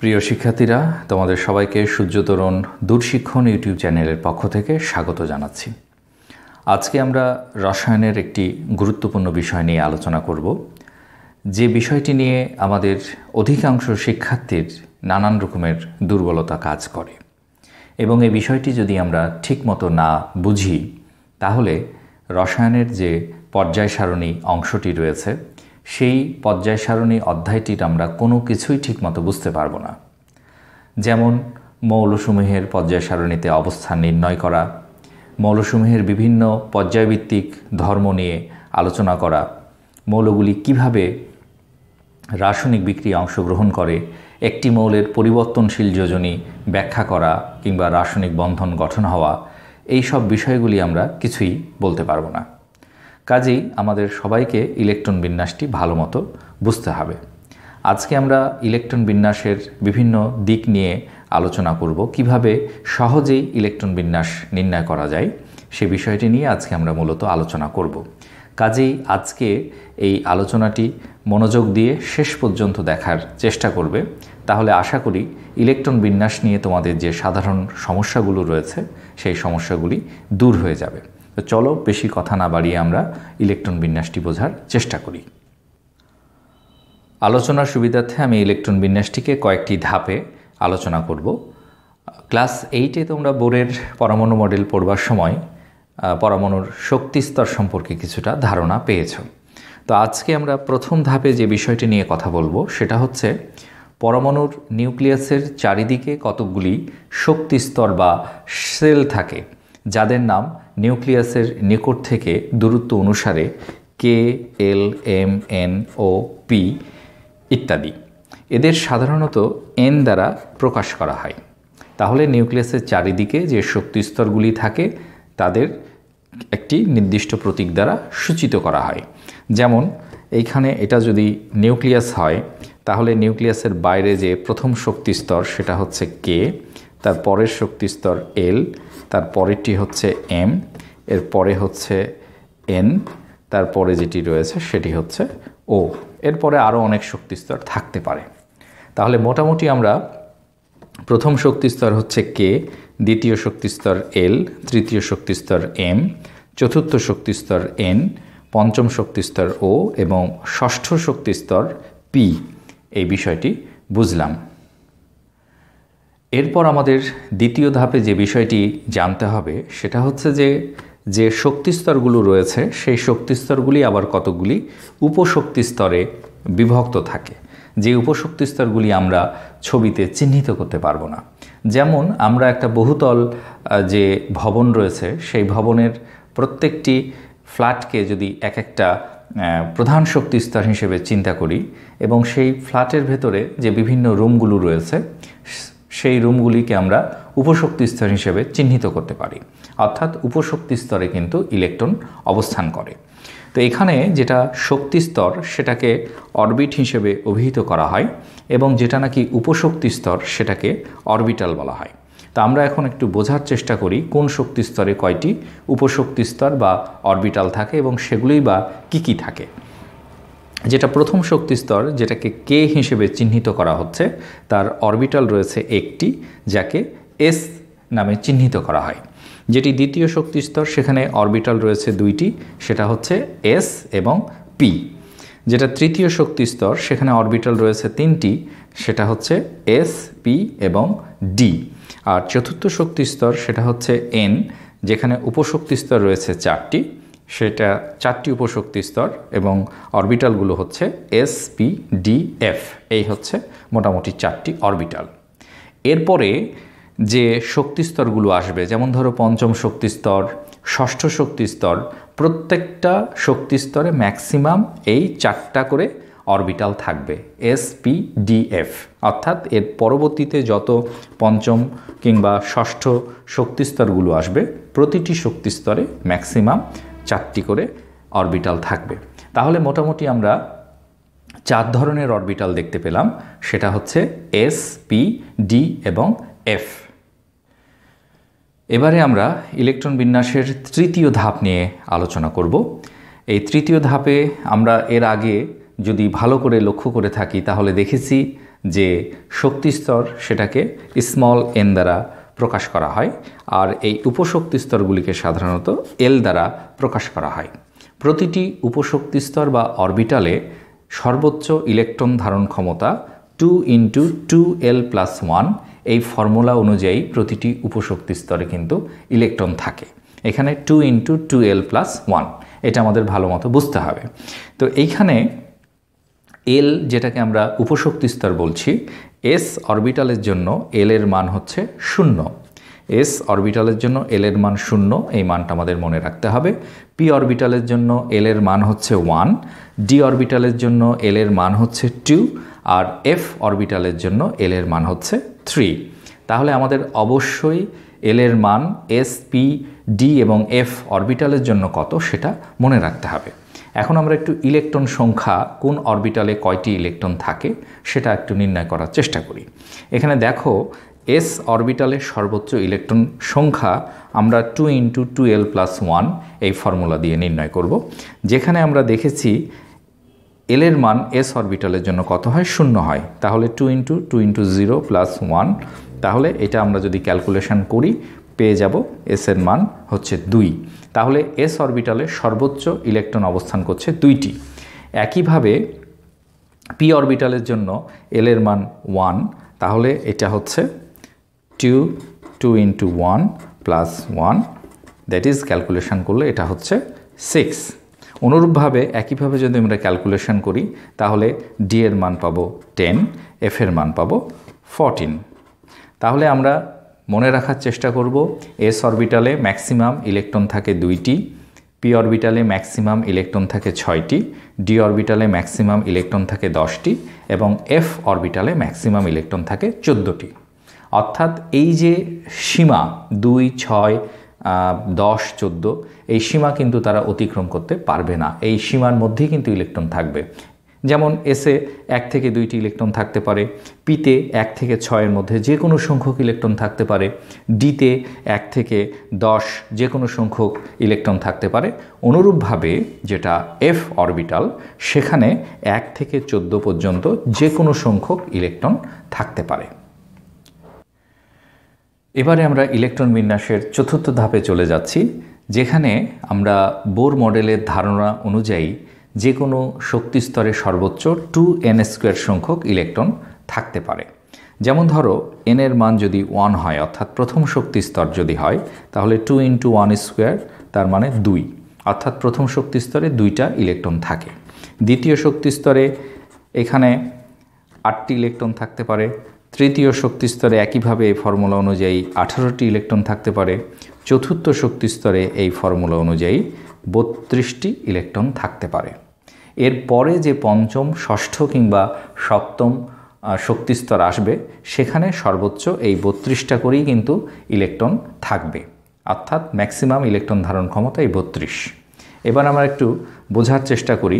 প্রিয় শিক্ষার্থীরা তোমাদের সবাইকে সূর্যতরণ দূরশিক্ষণ ইউটিউব চ্যানেলের পক্ষ থেকে স্বাগত জানাচ্ছি আজকে আমরা রসায়নের একটি গুরুত্বপূর্ণ বিষয় নিয়ে আলোচনা করব যে বিষয়টি নিয়ে আমাদের অধিকাংশ শিক্ষার্থীর নানান রকমের দুর্বলতা কাজ করে এবং এই বিষয়টি যদি আমরা ঠিকমতো না বুঝি তাহলে রসায়নের যে পর্যায় সারণী অংশটি রয়েছে সেই পর্যায় সারণী অধ্যায়টির আমরা কোনো কিছুই ঠিকমতো বুঝতে পারবো না যেমন মৌলসমূহের পর্যায় সারণীতে অবস্থান নির্ণয় করা মৌলসমূহের বিভিন্ন পর্যায়ভিত্তিক ধর্ম নিয়ে আলোচনা করা মৌলগুলি কিভাবে রাসায়নিক বিক্রিয়া অংশগ্রহণ করে একটি মৌলের পরিবর্তনশীল যোজনী ব্যাখ্যা করা কিংবা রাসায়নিক বন্ধন গঠন হওয়া এই সব বিষয়গুলি আমরা কিছুই বলতে পারবো না কাজেই আমাদের সবাইকে ইলেকট্রন বিন্যাসটি ভালো মতো বুঝতে হবে আজকে আমরা ইলেকট্রন বিন্যাসের বিভিন্ন দিক নিয়ে আলোচনা করব কিভাবে সহজেই ইলেকট্রন বিন্যাস নির্ণয় করা যায় সে বিষয়টি নিয়ে আজকে আমরা মূলত আলোচনা করব কাজেই আজকে এই আলোচনাটি মনোযোগ দিয়ে শেষ পর্যন্ত দেখার চেষ্টা করবে তাহলে আশা করি ইলেকট্রন বিন্যাস নিয়ে তোমাদের যে সাধারণ সমস্যাগুলো রয়েছে সেই সমস্যাগুলি দূর হয়ে যাবে তো চলো বেশি কথা না বাড়িয়ে আমরা ইলেকট্রন বিন্যাসটি বোঝার চেষ্টা করি আলোচনার সুবিধার্থে আমি ইলেকট্রন বিন্যাসটিকে কয়েকটি ধাপে আলোচনা করব ক্লাস এইটে তোমরা বোর্ডের পরমাণু মডেল পড়বার সময় পরমাণুর শক্তি স্তর সম্পর্কে কিছুটা ধারণা পেয়েছ তো আজকে আমরা প্রথম ধাপে যে বিষয়টি নিয়ে কথা বলবো সেটা হচ্ছে পরমাণুর নিউক্লিয়াসের চারিদিকে কতকগুলি শক্তি স্তর বা সেল থাকে যাদের নাম নিউক্লিয়াসের নিকট থেকে দূরত্ব অনুসারে K L M N O P ইত্যাদি এদের সাধারণত এন দ্বারা প্রকাশ করা হয় তাহলে নিউক্লিয়াসের চারিদিকে যে শক্তিস্তরগুলি থাকে তাদের একটি নির্দিষ্ট প্রতীক দ্বারা সূচিত করা হয় যেমন এইখানে এটা যদি নিউক্লিয়াস হয় তাহলে নিউক্লিয়াসের বাইরে যে প্রথম শক্তিস্তর সেটা হচ্ছে কে তার পরের শক্তিস্তর এল তারপরেরটি হচ্ছে এম এরপরে হচ্ছে এন তারপরে যেটি রয়েছে সেটি হচ্ছে ও এরপরে আরও অনেক শক্তিস্তর থাকতে পারে তাহলে মোটামুটি আমরা প্রথম শক্তিস্তর হচ্ছে কে দ্বিতীয় শক্তিস্তর এল তৃতীয় শক্তিস্তর এম চতুর্থ শক্তিস্তর এন পঞ্চম শক্তিস্তর ও এবং ষষ্ঠ শক্তিস্তর পি এই বিষয়টি বুঝলাম এরপর আমাদের দ্বিতীয় ধাপে যে বিষয়টি জানতে হবে সেটা হচ্ছে যে যে শক্তিস্তরগুলো রয়েছে সেই শক্তিস্তরগুলি আবার কতগুলি উপশক্তি স্তরে বিভক্ত থাকে যে উপশক্তি স্তরগুলি আমরা ছবিতে চিহ্নিত করতে পারবো না যেমন আমরা একটা বহুতল যে ভবন রয়েছে সেই ভবনের প্রত্যেকটি ফ্ল্যাটকে যদি এক একটা প্রধান শক্তি স্তর হিসেবে চিন্তা করি এবং সেই ফ্ল্যাটের ভেতরে যে বিভিন্ন রুমগুলো রয়েছে সেই রুমগুলিকে আমরা উপশক্তি স্তর হিসেবে চিহ্নিত করতে পারি অর্থাৎ উপশক্তি স্তরে কিন্তু ইলেকট্রন অবস্থান করে তো এখানে যেটা শক্তি স্তর সেটাকে অরবিট হিসেবে অভিহিত করা হয় এবং যেটা নাকি উপশক্তি স্তর সেটাকে অরবিটাল বলা হয় তা আমরা এখন একটু বোঝার চেষ্টা করি কোন শক্তি স্তরে কয়টি উপশক্তি স্তর বা অরবিটাল থাকে এবং সেগুলোই বা কী কী থাকে যেটা প্রথম শক্তিস্তর যেটাকে কে হিসেবে চিহ্নিত করা হচ্ছে তার অরবিটাল রয়েছে একটি যাকে এস নামে চিহ্নিত করা হয় যেটি দ্বিতীয় শক্তিস্তর সেখানে অরবিটাল রয়েছে দুইটি সেটা হচ্ছে এস এবং পি যেটা তৃতীয় শক্তিস্তর সেখানে অরবিটাল রয়েছে তিনটি সেটা হচ্ছে এস পি এবং ডি আর চতুর্থ শক্তিস্তর সেটা হচ্ছে এন যেখানে উপশক্তিস্তর রয়েছে চারটি সেটা চারটি উপশক্তি স্তর এবং অরবিটালগুলো হচ্ছে এস পি ডি এফ এই হচ্ছে মোটামুটি চারটি অরবিটাল এরপরে যে শক্তিস্তরগুলো আসবে যেমন ধরো পঞ্চম শক্তিস্তর ষষ্ঠ শক্তিস্তর প্রত্যেকটা শক্তিস্তরে ম্যাক্সিমাম এই চারটা করে অরবিটাল থাকবে এস পি ডি এফ অর্থাৎ এর পরবর্তীতে যত পঞ্চম কিংবা ষষ্ঠ শক্তিস্তরগুলো আসবে প্রতিটি শক্তিস্তরে ম্যাক্সিমাম চারটি করে অরবিটাল থাকবে তাহলে মোটামুটি আমরা চার ধরনের অরবিটাল দেখতে পেলাম সেটা হচ্ছে এস পি ডি এবং এফ এবারে আমরা ইলেকট্রন বিন্যাসের তৃতীয় ধাপ নিয়ে আলোচনা করব এই তৃতীয় ধাপে আমরা এর আগে যদি ভালো করে লক্ষ্য করে থাকি তাহলে দেখেছি যে শক্তিস্তর সেটাকে স্মল এন দ্বারা প্রকাশ করা হয় আর এই উপশক্তি স্তরগুলিকে সাধারণত এল দ্বারা প্রকাশ করা হয় প্রতিটি উপশক্তি স্তর বা অরবিটালে সর্বোচ্চ ইলেকট্রন ধারণ ক্ষমতা two into two L plus one এই ফর্মুলা অনুযায়ী প্রতিটি উপশক্তি স্তরে কিন্তু ইলেকট্রন থাকে এখানে two into two L plus one এটা আমাদের ভালো মতো বুঝতে হবে তো এইখানে এল যেটাকে আমরা উপশক্তি স্তর বলছি এস অরবিটালের জন্য এল এর মান হচ্ছে শূন্য এস অরবিটালের জন্য এল এর মান শূন্য এই মানটা আমাদের মনে রাখতে হবে পি অরবিটালের জন্য এল এর মান হচ্ছে ওয়ান ডি অরবিটালের জন্য এল এর মান হচ্ছে টু আর এফ অরবিটালের জন্য এল এর মান হচ্ছে থ্রি তাহলে আমাদের অবশ্যই এল এর মান এস পি ডি এবং এফ অরবিটালের জন্য কত সেটা মনে রাখতে হবে এখন আমরা একটু ইলেকট্রন সংখ্যা কোন অরবিটালে কয়টি ইলেকট্রন থাকে সেটা একটু নির্ণয় করার চেষ্টা করি এখানে দেখো এস অরবিটালের সর্বোচ্চ ইলেকট্রন সংখ্যা আমরা two into two L plus one এই ফর্মুলা দিয়ে নির্ণয় করব যেখানে আমরা দেখেছি এল এর মান এস অরবিটালের জন্য কত হয় শূন্য হয় তাহলে two into two into zero plus one তাহলে এটা আমরা যদি ক্যালকুলেশন করি পেয়ে যাব এস এর মান হচ্ছে দুই তাহলে এস অরবিটালে সর্বোচ্চ ইলেকট্রন অবস্থান করছে দুইটি একইভাবে পি অরবিটালের জন্য এল এর মান ওয়ান তাহলে এটা হচ্ছে two two into one plus one that is calculation করলে এটা হচ্ছে সিক্স অনুরূপভাবে একইভাবে যদি আমরা ক্যালকুলেশন করি তাহলে ডি এর মান পাবো টেন এফ এর মান পাবো ফরটিন তাহলে আমরা মনে রাখার চেষ্টা করব এস অরবিটালে ম্যাক্সিমাম ইলেকট্রন থাকে দুইটি পি অরবিটালে ম্যাক্সিমাম ইলেকট্রন থাকে ছয়টি ডি অরবিটালে ম্যাক্সিমাম ইলেকট্রন থাকে দশটি এবং এফ অরবিটালে ম্যাক্সিমাম ইলেকট্রন থাকে চোদ্দোটি অর্থাৎ এই যে সীমা দুই ছয় দশ চোদ্দো এই সীমা কিন্তু তারা অতিক্রম করতে পারবে না এই সীমার মধ্যেই কিন্তু ইলেকট্রন থাকবে যেমন এসে এক থেকে দুইটি ইলেকট্রন থাকতে পারে পিতে এক থেকে ছয়ের মধ্যে যে কোনো সংখ্যক ইলেকট্রন থাকতে পারে ডিতে এক থেকে দশ যে কোনো সংখ্যক ইলেকট্রন থাকতে পারে অনুরূপভাবে যেটা এফ অরবিটাল সেখানে এক থেকে চোদ্দ পর্যন্ত যে কোনো সংখ্যক ইলেকট্রন থাকতে পারে এবারে আমরা ইলেকট্রন বিন্যাসের চতুর্থ ধাপে চলে যাচ্ছি যেখানে আমরা বোর মডেলের ধারণা অনুযায়ী যে কোনো শক্তি স্তরে সর্বোচ্চ টু এন স্কোয়ার সংখ্যক ইলেকট্রন থাকতে পারে যেমন ধরো এন এর মান যদি ওয়ান হয় অর্থাৎ প্রথম শক্তি স্তর যদি হয় তাহলে টু ইন্টু ওয়ান স্কোয়ার তার মানে দুই অর্থাৎ প্রথম শক্তি স্তরে দুইটা ইলেকট্রন থাকে দ্বিতীয় শক্তি স্তরে এখানে আটটি ইলেকট্রন থাকতে পারে তৃতীয় শক্তি স্তরে একইভাবে এই ফর্মুলা অনুযায়ী আঠারোটি ইলেকট্রন থাকতে পারে চতুর্থ শক্তি স্তরে এই ফর্মুলা অনুযায়ী বত্রিশটি ইলেকট্রন থাকতে পারে এর পরে যে পঞ্চম ষষ্ঠ কিংবা সপ্তম শক্তিস্তর আসবে সেখানে সর্বোচ্চ এই বত্রিশটা করেই কিন্তু ইলেকট্রন থাকবে অর্থাৎ ম্যাক্সিমাম ইলেকট্রন ধারণ ক্ষমতা এই বত্রিশ এবার আমরা একটু বোঝার চেষ্টা করি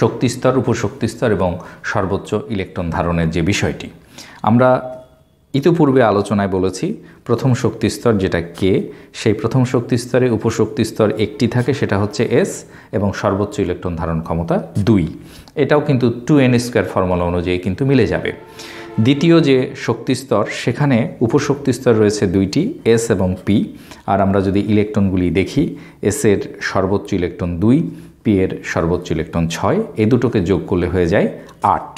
শক্তিস্তর উপশক্তিস্তর এবং সর্বোচ্চ ইলেকট্রন ধারণের যে বিষয়টি আমরা ইতিপূর্বে আলোচনায় বলেছি প্রথম শক্তিস্তর যেটা কে সেই প্রথম শক্তিস্তরে উপশক্তিস্তর একটি থাকে সেটা হচ্ছে এস এবং সর্বোচ্চ ইলেকট্রন ধারণ ক্ষমতা দুই এটাও কিন্তু টু এন স্কোয়ার ফর্মুলা অনুযায়ী কিন্তু মিলে যাবে দ্বিতীয় যে শক্তিস্তর সেখানে উপশক্তিস্তর রয়েছে দুইটি এস এবং পি আর আমরা যদি ইলেকট্রনগুলি দেখি এসের সর্বোচ্চ ইলেকট্রন দুই পি এর সর্বোচ্চ ইলেকট্রন ছয় এ দুটোকে যোগ করলে হয়ে যায় আট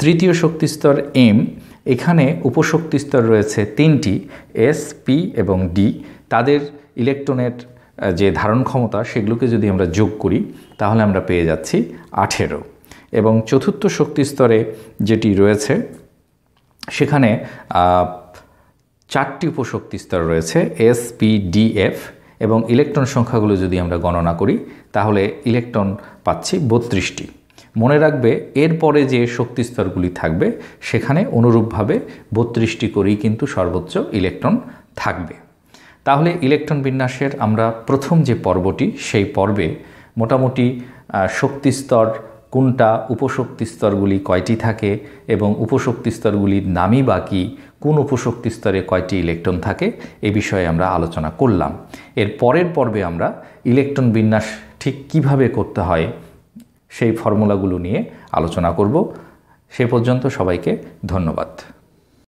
তৃতীয় শক্তিস্তর এম এখানে উপশক্তি স্তর রয়েছে তিনটি এস পি এবং ডি তাদের ইলেকট্রনের যে ধারণ ক্ষমতা সেগুলোকে যদি আমরা যোগ করি তাহলে আমরা পেয়ে যাচ্ছি আঠেরো এবং চতুর্থ শক্তি স্তরে যেটি রয়েছে সেখানে চারটি উপশক্তি স্তর রয়েছে এস পি ডি এফ এবং ইলেকট্রন সংখ্যাগুলো যদি আমরা গণনা করি তাহলে ইলেকট্রন পাচ্ছি বত্রিশটি মনে রাখবে এরপরে যে শক্তিস্তরগুলি থাকবে সেখানে অনুরূপভাবে বত্রিশটি করেই কিন্তু সর্বোচ্চ ইলেকট্রন থাকবে তাহলে ইলেকট্রন বিন্যাসের আমরা প্রথম যে পর্বটি সেই পর্বে মোটামুটি শক্তিস্তর কোনটা উপশক্তি স্তরগুলি কয়টি থাকে এবং উপশক্তি স্তরগুলির নামই বা কী কোন উপশক্তি স্তরে কয়টি ইলেকট্রন থাকে এ বিষয়ে আমরা আলোচনা করলাম এর পরের পর্বে আমরা ইলেকট্রন বিন্যাস ঠিক কিভাবে করতে হয় সেই ফর্মুলাগুলো নিয়ে আলোচনা করব সে পর্যন্ত সবাইকে ধন্যবাদ